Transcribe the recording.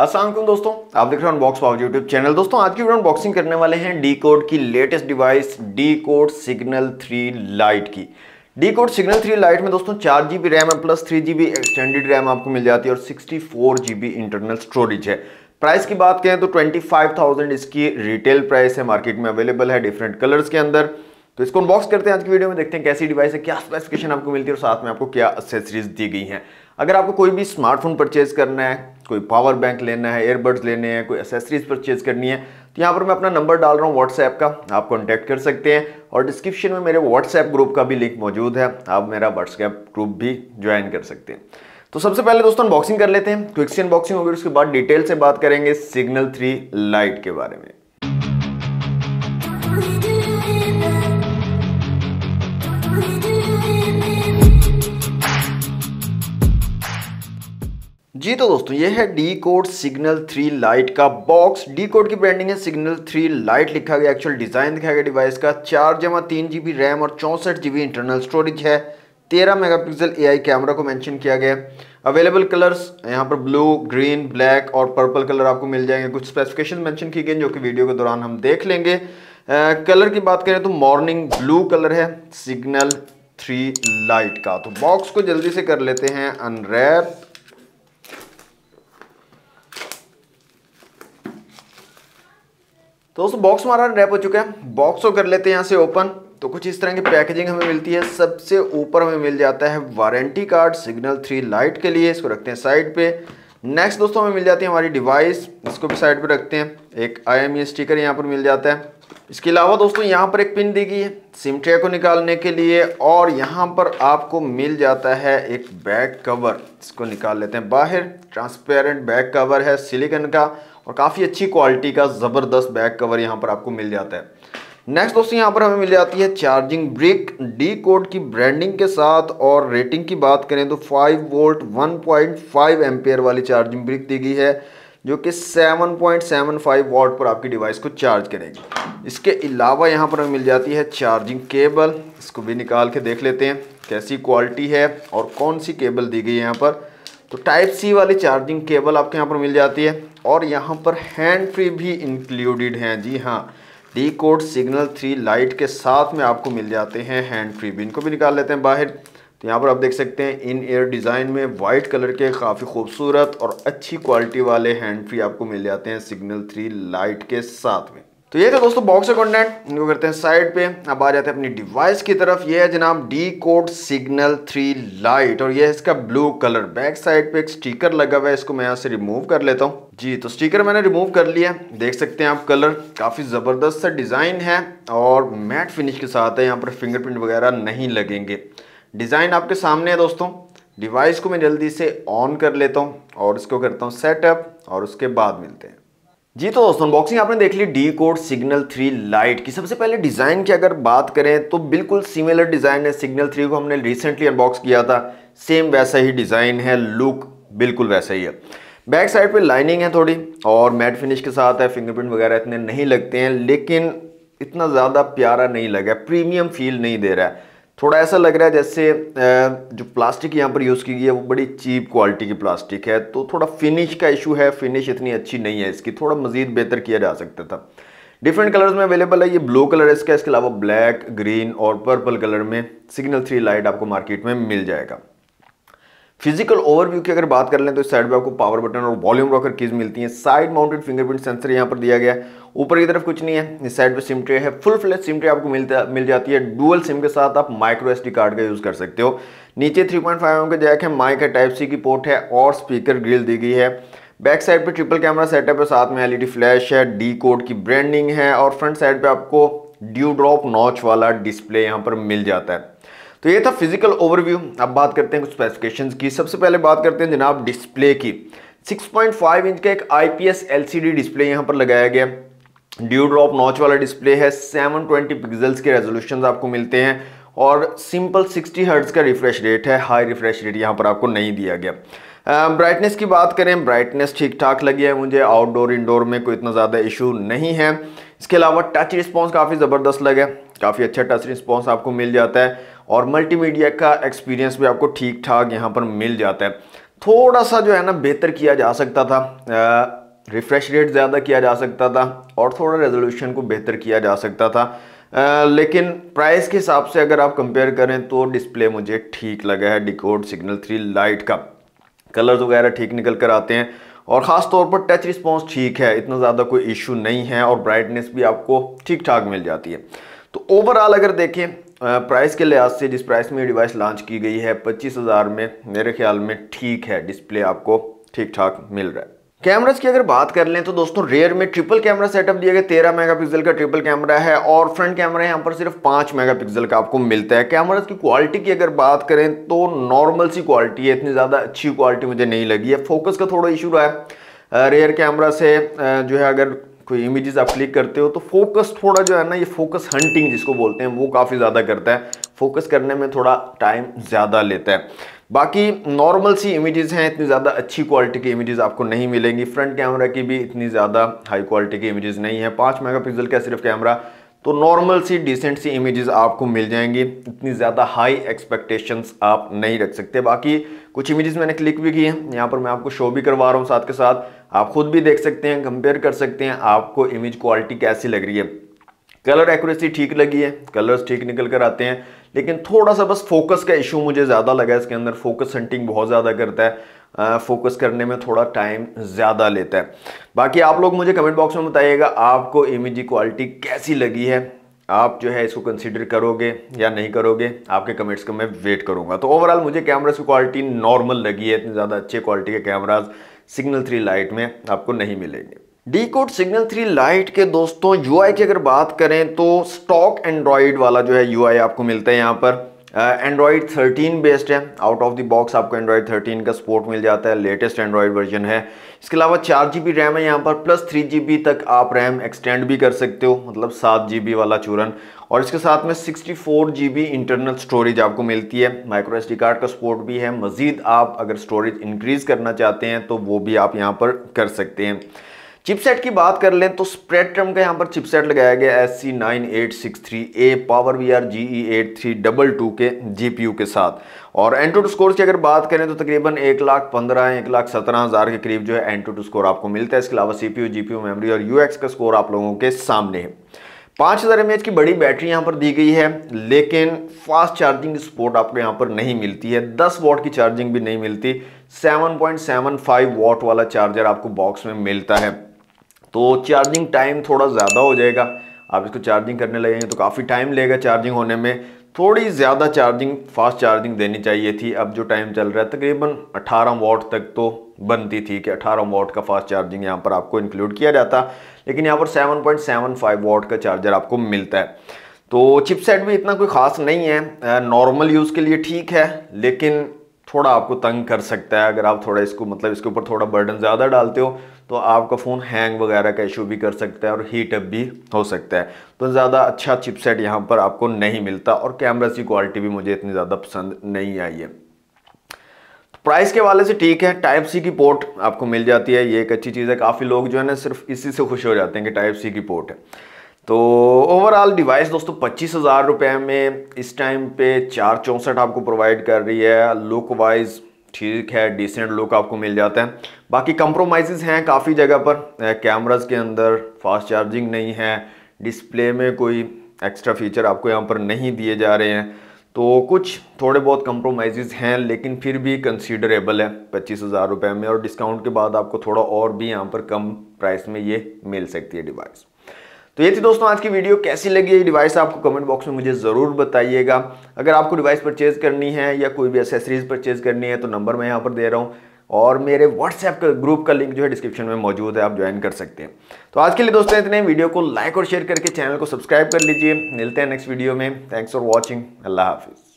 असलम दोस्तों आप देख रहे हो अनबॉक्स पावर यूट्यूब चैनल दोस्तों आज की वीडियो अनबॉक्सिंग करने वाले हैं डी कोड की latest device Dcode Cygnal three Lite की Dcode Cygnal three Lite में दोस्तों चार जी बी रैम है plus three G B extended RAM आपको मिल जाती है और sixty four G B internal storage है प्राइस की बात करें तो ट्वेंटी फाइव थाउजेंड इसकी रिटेल प्राइस है मार्केट में अवेलेबल है डिफरेंट कलर्स के अंदर तो इसको अनबॉक्स करते हैं आज की वीडियो में देखते हैं कैसी डिवाइस है क्या स्पेसिफिकेशन आपको मिलती है और साथ में आपको क्या एसेसरीज दी गई हैं अगर आपको कोई भी स्मार्टफोन परचेज करना है कोई पावर बैंक लेना है एयरबड्स लेने हैं कोई एसेसरीज परचेज करनी है तो यहाँ पर मैं अपना नंबर डाल रहा हूँ व्हाट्सएप का आप कॉन्टैक्ट कर सकते हैं और डिस्क्रिप्शन में मेरे व्हाट्सएप ग्रुप का भी लिंक मौजूद है आप मेरा व्हाट्सएप ग्रुप भी ज्वाइन कर सकते हैं तो सबसे पहले दोस्तों अनबॉक्सिंग कर लेते हैं क्विक अनबॉक्सिंग होगी उसके बाद डिटेल से बात करेंगे सिग्नल थ्री लाइट के बारे में जी तो दोस्तों ये है Dcode Cygnal three Lite का बॉक्स डी कोड की ब्रांडिंग है सिग्नल थ्री लाइट लिखा गया एक्चुअल डिज़ाइन दिखाया गया डिवाइस का चार जमा तीन जी बी रैम और चौंसठ जी बी इंटरनल स्टोरेज है तेरह मेगापिक्सल एआई कैमरा को मेंशन किया गया अवेलेबल कलर्स यहाँ पर ब्लू ग्रीन ब्लैक और पर्पल कलर आपको मिल जाएंगे कुछ स्पेसिफिकेशन मैंशन की गई जो कि वीडियो के दौरान हम देख लेंगे कलर की बात करें तो मॉर्निंग ब्लू कलर है सिग्नल थ्री लाइट का तो बॉक्स को जल्दी से कर लेते हैं अनरैप तो दोस्तों बॉक्स हमारा रैप हो चुका है बॉक्स को तो कर लेते हैं यहाँ से ओपन तो कुछ इस तरह की पैकेजिंग हमें मिलती है सबसे ऊपर हमें मिल जाता है warranty card Cygnal three Lite के लिए इसको रखते हैं साइड पे नेक्स्ट दोस्तों हमें मिल जाती है हमारी डिवाइस इसको भी साइड पे रखते हैं एक आई स्टिकर यहाँ पर मिल जाता है इसके अलावा दोस्तों यहाँ पर एक पिन दी गई है सिम ट्रे को निकालने के लिए और यहाँ पर आपको मिल जाता है एक बैक कवर इसको निकाल लेते हैं बाहर ट्रांसपेरेंट बैक कवर है सिलिकन का और काफ़ी अच्छी क्वालिटी का ज़बरदस्त बैक कवर यहाँ पर आपको मिल जाता है नेक्स्ट दोस्तों यहाँ पर हमें मिल जाती है चार्जिंग ब्रिक डी कोड की ब्रांडिंग के साथ और रेटिंग की बात करें तो 5 वोल्ट 1.5 पॉइंट वाली चार्जिंग ब्रिक दी गई है जो कि 7.75 वोल्ट पर आपकी डिवाइस को चार्ज करेगी इसके अलावा यहाँ पर हमें मिल जाती है चार्जिंग केबल इसको भी निकाल के देख लेते हैं कैसी क्वालिटी है और कौन सी केबल दी गई है यहाँ पर तो टाइप सी वाली चार्जिंग केबल आपके यहाँ पर मिल जाती है और यहाँ पर हैंड फ्री भी इंक्लूडेड हैं जी हाँ Dcode Cygnal three Lite के साथ में आपको मिल जाते हैं हैंड फ्री भी इनको भी निकाल लेते हैं बाहर तो यहाँ पर आप देख सकते हैं इन एयर डिज़ाइन में वाइट कलर के काफ़ी खूबसूरत और अच्छी क्वालिटी वाले हैंड फ्री आपको मिल जाते हैं सिग्नल थ्री लाइट के साथ में तो ये था दोस्तों बॉक्स का कंटेंट इनको करते हैं साइड पे अब आ जाते हैं अपनी डिवाइस की तरफ ये है जनाब Dcode Cygnal three Lite और ये है इसका ब्लू कलर बैक साइड पे एक स्टिकर लगा हुआ है इसको मैं यहाँ से रिमूव कर लेता हूँ जी तो स्टिकर मैंने रिमूव कर लिया देख सकते हैं आप कलर काफ़ी ज़बरदस्त सा डिज़ाइन है और मैट फिनिश के साथ है यहाँ पर फिंगरप्रिंट वगैरह नहीं लगेंगे डिज़ाइन आपके सामने है दोस्तों डिवाइस को मैं जल्दी से ऑन कर लेता हूँ और इसको करता हूँ सेटअप और उसके बाद मिलते हैं जी तो दोस्तों अनबॉक्सिंग आपने देख ली Dcode Cygnal three Lite की सबसे पहले डिज़ाइन की अगर बात करें तो बिल्कुल सिमिलर डिज़ाइन है सिग्नल थ्री को हमने रिसेंटली अनबॉक्स किया था सेम वैसा ही डिज़ाइन है लुक बिल्कुल वैसा ही है बैक साइड पे लाइनिंग है थोड़ी और मैट फिनिश के साथ है फिंगरप्रिंट वगैरह इतने नहीं लगते हैं लेकिन इतना ज़्यादा प्यारा नहीं लगा प्रीमियम फील नहीं दे रहा है थोड़ा ऐसा लग रहा है जैसे जो प्लास्टिक यहाँ पर यूज़ की गई है वो बड़ी चीप क्वालिटी की प्लास्टिक है तो थोड़ा फिनिश का इशू है फिनिश इतनी अच्छी नहीं है इसकी थोड़ा मज़ीद बेहतर किया जा सकता था डिफरेंट कलर्स में अवेलेबल है ये ब्लू कलर है इसका इसके अलावा ब्लैक ग्रीन और पर्पल कलर में सिग्नल थ्री लाइट आपको मार्केट में मिल जाएगा फिजिकल ओवरव्यू की अगर बात कर लें तो इस साइड पर आपको पावर बटन और वॉल्यूम रॉकर कीज मिलती हैं साइड माउंटेड फिंगरप्रिंट सेंसर यहाँ पर दिया गया है ऊपर की तरफ कुछ नहीं है इस साइड पर सिम ट्रे है फुल फ्लेज सिम ट्रे आपको मिलता मिल जाती है डुअल सिम के साथ आप माइक्रो एस कार्ड का यूज़ कर सकते हो नीचे 3.5 पॉइंट एम का जैक है माइक है टाइप सी की पोर्ट है और स्पीकर ग्रिल दी गई है बैक साइड पर ट्रिपल कैमरा सेटअप है साथ में एल फ्लैश e है डी कोड की ब्रांडिंग है और फ्रंट साइड पर आपको ड्यू ड्रॉप नॉच वाला डिस्प्ले यहाँ पर मिल जाता है तो ये था फिजिकल ओवरव्यू अब बात करते हैं कुछ स्पेसिफिकेशन की सबसे पहले बात करते हैं जनाब डिस्प्ले की 6.5 इंच का एक आईपीएस एलसीडी डिस्प्ले यहाँ पर लगाया गया ड्यू ड्रॉप नॉच वाला डिस्प्ले है 720 ट्वेंटी के रेजोल्यूशन आपको मिलते हैं और सिंपल 60 हर्ट्ज़ का रिफ्रेश रेट है हाई रिफ्रेश रेट यहाँ पर आपको नहीं दिया गया ब्राइटनेस की बात करें ब्राइटनेस ठीक ठाक लगी है मुझे आउटडोर इनडोर में कोई इतना ज़्यादा इशू नहीं है इसके अलावा टच रिस्पॉन्स काफ़ी ज़बरदस्त लगे काफ़ी अच्छा टच रिस्पॉन्स आपको मिल जाता है और मल्टीमीडिया का एक्सपीरियंस भी आपको ठीक ठाक यहाँ पर मिल जाता है थोड़ा सा जो है ना बेहतर किया जा सकता था रिफ्रेश रेट ज़्यादा किया जा सकता था और थोड़ा रेजोल्यूशन को बेहतर किया जा सकता था आ, लेकिन प्राइस के हिसाब से अगर आप कंपेयर करें तो डिस्प्ले मुझे ठीक लगा है डिकोड सिग्नल थ्री लाइट का कलर्स वगैरह ठीक निकल कर आते हैं और ख़ास तौर पर टच रिस्पॉन्स ठीक है इतना ज़्यादा कोई इशू नहीं है और ब्राइटनेस भी आपको ठीक ठाक मिल जाती है तो ओवरऑल अगर देखें प्राइस के लिहाज से जिस प्राइस में ये डिवाइस लॉन्च की गई है पच्चीस हज़ार में मेरे ख्याल में ठीक है डिस्प्ले आपको ठीक ठाक मिल रहा है कैमराज की अगर बात कर लें तो दोस्तों रेयर में ट्रिपल कैमरा सेटअप दिया गया तेरह मेगापिक्सल का ट्रिपल कैमरा है और फ्रंट कैमरा यहाँ पर सिर्फ पाँच मेगापिक्सल का आपको मिलता है कैमराज की क्वालिटी की अगर बात करें तो नॉर्मल सी क्वालिटी है इतनी ज़्यादा अच्छी क्वालिटी मुझे नहीं लगी है फोकस का थोड़ा इशू रहा है रेयर कैमरा से जो है अगर कोई इमेजेस आप क्लिक करते हो तो फोकस थोड़ा जो है ना ये फोकस हंटिंग जिसको बोलते हैं वो काफ़ी ज़्यादा करता है फोकस करने में थोड़ा टाइम ज़्यादा लेता है बाकी नॉर्मल सी इमेजेस हैं इतनी ज़्यादा अच्छी क्वालिटी की इमेजेस आपको नहीं मिलेंगी फ्रंट कैमरा की भी इतनी ज़्यादा हाई क्वालिटी की इमेजेस नहीं है पाँच मेगा का सिर्फ कैमरा तो नॉर्मल सी डिसेंट सी इमेजेस आपको मिल जाएंगी इतनी ज़्यादा हाई एक्सपेक्टेशंस आप नहीं रख सकते बाकी कुछ इमेजेस मैंने क्लिक भी की हैं यहाँ पर मैं आपको शो भी करवा रहा हूँ साथ के साथ आप खुद भी देख सकते हैं कंपेयर कर सकते हैं आपको इमेज क्वालिटी कैसी लग रही है कलर एक्यूरेसी ठीक लगी है कलर्स ठीक निकल कर आते हैं लेकिन थोड़ा सा बस फोकस का इशू मुझे ज़्यादा लगा इसके अंदर फोकस हंटिंग बहुत ज़्यादा करता है फोकस करने में थोड़ा टाइम ज़्यादा लेता है बाकी आप लोग मुझे कमेंट बॉक्स में बताइएगा आपको इमेज की क्वालिटी कैसी लगी है आप जो है इसको कंसिडर करोगे या नहीं करोगे आपके कमेंट्स का मैं वेट करूंगा तो ओवरऑल मुझे कैमरास की क्वालिटी नॉर्मल लगी है इतनी ज़्यादा अच्छे क्वालिटी के कैमराज सिग्नल थ्री लाइट में आपको नहीं मिलेंगे Dcode Cygnal three Lite के दोस्तों यू की अगर बात करें तो स्टॉक एंड्रॉयड वाला जो है यू आपको मिलता है यहाँ पर एंड्रॉयड थर्टीन बेस्ड है आउट ऑफ द बॉक्स आपको एंड्रॉयड थर्टीन का सपोर्ट मिल जाता है लेटेस्ट एंड्रॉयड वर्जन है इसके अलावा चार जी बी रैम है यहाँ पर प्लस थ्री जी बी तक आप रैम एक्सटेंड भी कर सकते हो मतलब सात जी बी वाला चूरन और इसके साथ में sixty four G B internal storage आपको मिलती है माइक्रो एस डी कार्ड का सपोर्ट भी है मज़ीद आप अगर स्टोरेज इंक्रीज़ करना चाहते हैं तो वो भी आप यहाँ पर कर सकते हैं चिपसेट की बात कर लें तो स्प्रेड का यहाँ पर चिपसेट लगाया गया S C nine eight six three A power V R G E eight three double two के जी पी यू के साथ और एंटो टू स्कोर की अगर बात करें तो तकरीबन एक लाख पंद्रह एक लाख सत्रह हज़ार के करीब जो है एंट्रोड टू स्कोर आपको मिलता है इसके अलावा C P U G P U memory और यू एक्स का स्कोर आप लोगों के सामने है पाँच हज़ार एम की बड़ी बैटरी यहाँ पर दी गई है लेकिन फास्ट चार्जिंग की सपोर्ट आपको यहाँ पर नहीं मिलती है दस वॉट की चार्जिंग भी नहीं मिलती seven seven point five watt वाला चार्जर आपको बॉक्स में मिलता है तो चार्जिंग टाइम थोड़ा ज़्यादा हो जाएगा आप इसको चार्जिंग करने लगेंगे तो काफ़ी टाइम लेगा चार्जिंग होने में थोड़ी ज़्यादा चार्जिंग फास्ट चार्जिंग देनी चाहिए थी अब जो टाइम चल रहा है तकरीबन 18 वॉट तक तो बनती थी कि 18 वॉट का फास्ट चार्जिंग यहाँ पर आपको इंक्लूड किया जाता लेकिन यहाँ पर 7.75 वॉट का चार्जर आपको मिलता है तो चिपसेट भी इतना कोई ख़ास नहीं है नॉर्मल यूज़ के लिए ठीक है लेकिन थोड़ा आपको तंग कर सकता है अगर आप थोड़ा इसको मतलब इसके ऊपर थोड़ा बर्डन ज़्यादा डालते हो तो आपका फ़ोन हैंग वगैरह का इशू भी कर सकता है और हीट अप भी हो सकता है तो ज़्यादा अच्छा चिपसेट यहाँ पर आपको नहीं मिलता और कैमरा की क्वालिटी भी मुझे इतनी ज़्यादा पसंद नहीं आई है प्राइस तो के वाले से ठीक है टाइप सी की पोर्ट आपको मिल जाती है ये एक अच्छी चीज़ है काफ़ी लोग जो है ना सिर्फ इसी से खुश हो जाते हैं कि टाइप सी की पोर्ट है तो ओवरऑल डिवाइस दोस्तों पच्चीस हज़ार रुपये में इस टाइम पे चार चौंसठ आपको प्रोवाइड कर रही है लुक वाइज ठीक है डिसेंट लुक आपको मिल जाता है बाकी कंप्रोमाइज़ हैं काफ़ी जगह पर कैमराज के अंदर फास्ट चार्जिंग नहीं है डिस्प्ले में कोई एक्स्ट्रा फीचर आपको यहाँ पर नहीं दिए जा रहे हैं तो कुछ थोड़े बहुत कंप्रोमाइज़ हैं लेकिन फिर भी कंसिडरेबल है पच्चीस हज़ार रुपये में और डिस्काउंट के बाद आपको थोड़ा और भी यहाँ पर कम प्राइस में ये मिल सकती है डिवाइस तो ये थी दोस्तों आज की वीडियो कैसी लगी ये डिवाइस आपको कमेंट बॉक्स में मुझे ज़रूर बताइएगा अगर आपको डिवाइस परचेज़ करनी है या कोई भी एसेसरीज परचेज़ करनी है तो नंबर मैं यहाँ पर दे रहा हूँ और मेरे व्हाट्सएप का ग्रुप का लिंक जो है डिस्क्रिप्शन में मौजूद है आप ज्वाइन कर सकते हैं तो आज के लिए दोस्तों इतने वीडियो को लाइक और शेयर करके चैनल को सब्सक्राइब कर लीजिए मिलते हैं नेक्स्ट वीडियो में थैंक्स फॉर वॉचिंग अल्लाह हाफिज़